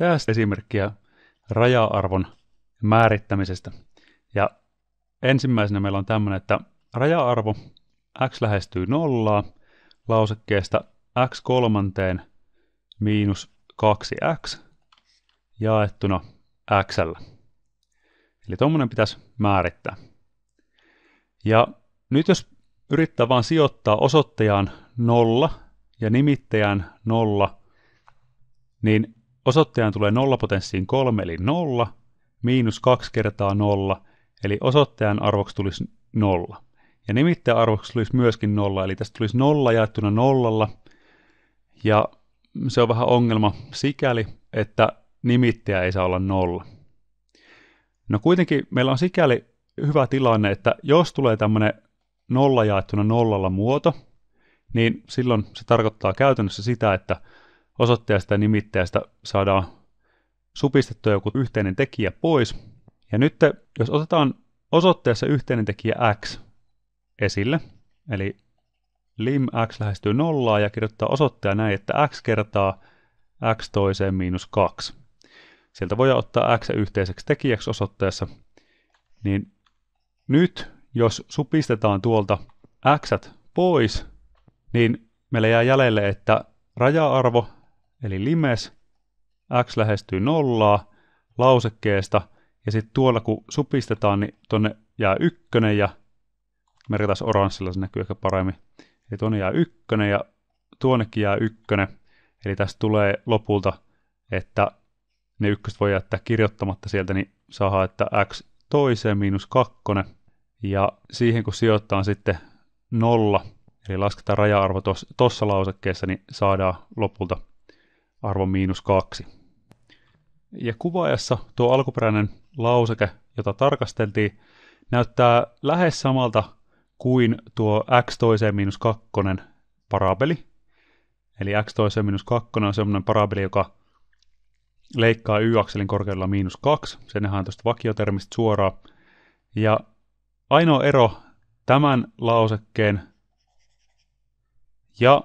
Tästä esimerkkiä raja-arvon määrittämisestä. Ja ensimmäisenä meillä on tämmöinen, että raja-arvo x lähestyy nollaa lausekkeesta x kolmanteen miinus 2x jaettuna x. Eli tuommoinen pitäisi määrittää. Ja nyt jos yrittää vaan sijoittaa osoittajaan nolla ja nimittäjään nolla, niin osoitteen tulee nollapotenssiin 3 eli 0, miinus 2 kertaa 0, eli osoitteen arvoksi tulisi 0. Ja nimittäin arvoksi tulisi myöskin 0, eli tästä tulisi 0 jaettuna nollalla. Ja se on vähän ongelma sikäli, että nimittäjä ei saa olla nolla. No kuitenkin meillä on sikäli hyvä tilanne, että jos tulee tämmöinen nolla jaettuna nollalla muoto, niin silloin se tarkoittaa käytännössä sitä, että osoitteesta ja nimittäjästä saadaan supistettua joku yhteinen tekijä pois. Ja nyt jos otetaan osoitteessa yhteinen tekijä x esille, eli lim x lähestyy nollaa ja kirjoittaa osoitteena näin, että x kertaa x toiseen miinus 2. Sieltä voi ottaa x yhteiseksi tekijäksi osoitteessa. Niin nyt, jos supistetaan tuolta x pois, niin meillä jää jäljelle, että raja-arvo eli limes, x lähestyy nollaa lausekkeesta, ja sitten tuolla kun supistetaan, niin tuonne jää ykkönen ja merkitään oranssilla, se näkyy ehkä paremmin. Eli tuonne jää ykkönen ja tuonnekin jää ykkönen. Eli tästä tulee lopulta, että ne ykköset voi jättää kirjoittamatta sieltä, niin saa että x toiseen miinus kakkonen. Ja siihen kun sijoittaa sitten nolla, eli lasketaan raja-arvo tuossa lausekkeessa, niin saadaan lopulta miinus kaksi. Ja kuvaajassa tuo alkuperäinen lauseke, jota tarkasteltiin, näyttää lähes samalta kuin tuo x toiseen miinus kakkonen parabeli. Eli x toiseen miinus kakkonen on semmoinen parabeli, joka leikkaa y-akselin korkeudella miinus kaksi. Se nähdään tuosta vakiotermistä suoraan. Ja ainoa ero tämän lausekkeen ja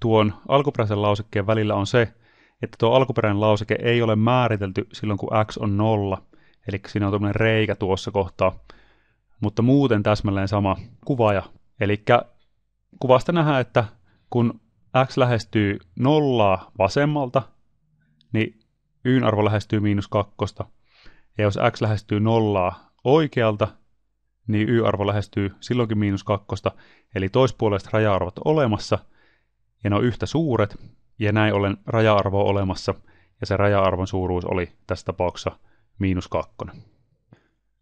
tuon alkuperäisen lausekkeen välillä on se, että tuo alkuperäinen lauseke ei ole määritelty silloin, kun x on nolla. Eli siinä on tuommoinen reikä tuossa kohtaa. Mutta muuten täsmälleen sama kuvaaja. Eli kuvasta nähdään, että kun x lähestyy nollaa vasemmalta, niin yn arvo lähestyy miinus kakkosta. Ja jos x lähestyy nollaa oikealta, niin y-arvo lähestyy silloinkin miinus kakkosta. Eli toispuoleiset raja-arvot olemassa – ja ne on yhtä suuret, ja näin ollen raja-arvo on olemassa, ja se raja-arvon suuruus oli tässä tapauksessa miinus kakkonen.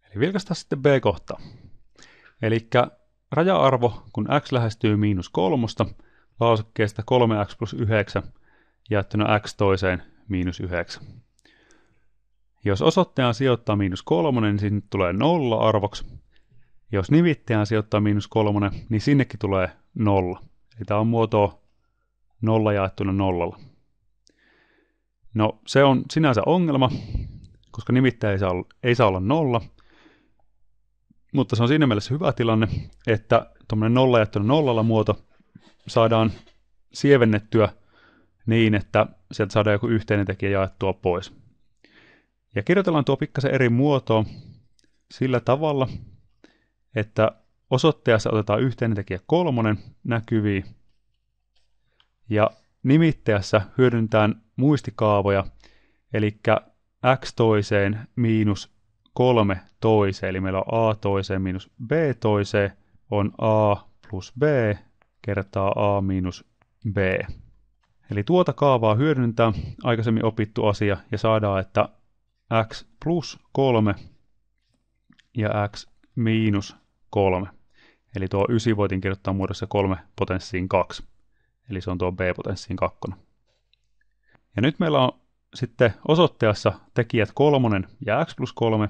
Eli vilkaistaan sitten B-kohta. Eli raja-arvo, kun x lähestyy miinus kolmosta, lausekkeesta 3x plus 9 jaettuna x toiseen miinus 9. Jos osoitteen sijoittaa miinus kolmonen, niin sinne tulee nolla arvoksi. Jos nimittäjään sijoittaa miinus kolmonen, niin sinnekin tulee nolla. Eli tämä on muotoa nolla jaettuna nollalla. No se on sinänsä ongelma, koska nimittäin ei saa, ei saa olla nolla, mutta se on siinä mielessä hyvä tilanne, että tuommoinen nolla jaettuna nollalla muoto saadaan sievennettyä niin, että sieltä saadaan joku yhteinen tekijä jaettua pois. Ja kirjoitellaan tuo pikkasen eri muotoon sillä tavalla, että osoitteessa otetaan yhteinen tekijä kolmonen näkyviin ja nimittäjässä hyödyntään muistikaavoja, eli x toiseen miinus kolme toiseen, eli meillä on a toiseen miinus b toiseen, on a plus b kertaa a miinus b. Eli tuota kaavaa hyödyntää aikaisemmin opittu asia ja saadaan, että x plus 3 ja x miinus 3. Eli tuo 9 voitin kirjoittaa muodossa 3 potenssiin 2. Eli se on tuo B-potenssiin kakkonen. Ja nyt meillä on sitten osoitteessa tekijät kolmonen ja x plus kolme,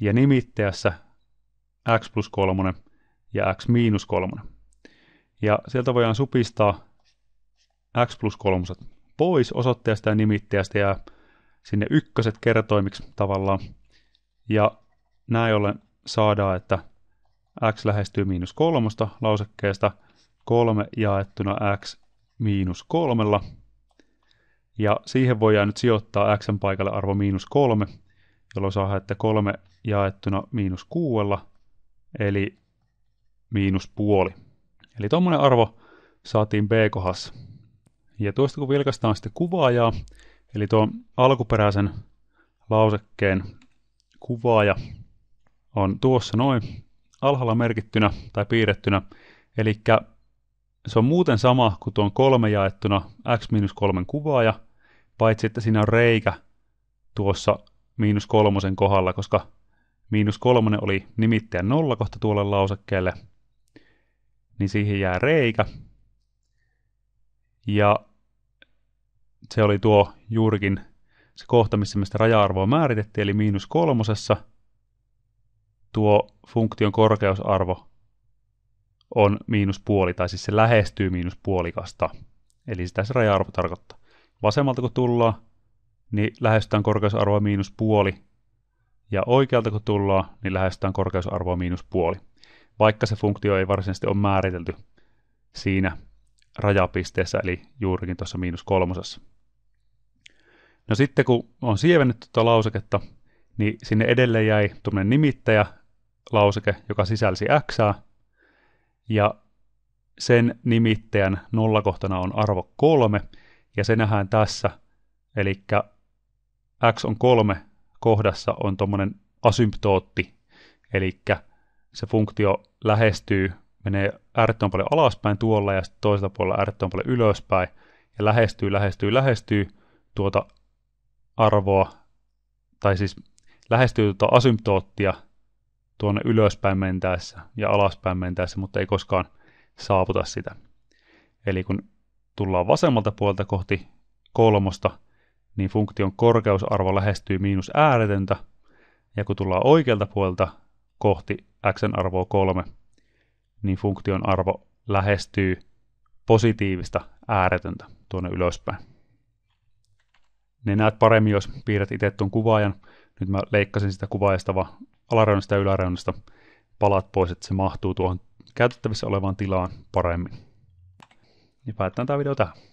ja nimitteessä x plus kolmonen ja x miinus kolmonen. Ja sieltä voidaan supistaa x plus kolmoset pois osoitteesta ja nimitteestä ja sinne ykköset kertoimiksi tavallaan. Ja näin ollen saadaan, että x lähestyy miinus kolmosta lausekkeesta 3 jaettuna x miinus kolmella. Ja siihen voidaan nyt sijoittaa x paikalle arvo miinus kolme, jolloin saa että kolme jaettuna miinus kuuella, eli miinus puoli. Eli tuommoinen arvo saatiin B-kohdassa. Ja tuosta kun vilkaistaan sitten kuvaajaa, eli tuon alkuperäisen lausekkeen kuvaaja on tuossa noin alhaalla merkittynä tai piirrettynä. Eli se on muuten sama kuin tuon kolme jaettuna x-3 kuvaaja, paitsi että siinä on reikä tuossa miinus kolmosen kohdalla, koska miinus kolmonen oli nimittäin nolla kohta tuolle lausekkeelle, niin siihen jää reikä. Ja se oli tuo juurikin se kohta, missä me sitä raja-arvoa määritettiin, eli miinus kolmosessa tuo funktion korkeusarvo on miinus puoli, tai siis se lähestyy miinus puolikasta. Eli sitä se raja-arvo tarkoittaa. Vasemmalta kun tullaan, niin lähestytään korkeusarvoa miinus puoli, ja oikealta kun tullaan, niin lähestytään korkeusarvoa miinus puoli. Vaikka se funktio ei varsinaisesti ole määritelty siinä rajapisteessä, eli juurikin tuossa miinus kolmosessa. No sitten kun on sievennetty tuota lauseketta, niin sinne edelleen jäi tuommoinen nimittäjä lauseke, joka sisälsi x, ja sen nimittäjän nollakohtana on arvo 3, ja se nähdään tässä, eli x on 3 kohdassa on tuommoinen asymptootti, eli se funktio lähestyy, menee äärettömän paljon alaspäin tuolla ja sitten toisella puolella äärettömän paljon ylöspäin, ja lähestyy, lähestyy, lähestyy tuota arvoa, tai siis lähestyy tuota asymptoottia, tuonne ylöspäin mentäessä ja alaspäin mentäessä, mutta ei koskaan saavuta sitä. Eli kun tullaan vasemmalta puolelta kohti kolmosta, niin funktion korkeusarvo lähestyy miinus ääretöntä, ja kun tullaan oikealta puolelta kohti x arvoa 3, niin funktion arvo lähestyy positiivista ääretöntä tuonne ylöspäin. Ne näet paremmin, jos piirrät itse tuon kuvaajan. Nyt mä leikkasin sitä kuvaajasta vaan alareunasta ja yläreunasta palat pois, että se mahtuu tuohon käytettävissä olevaan tilaan paremmin. Ja niin päätetään tämä video tähän.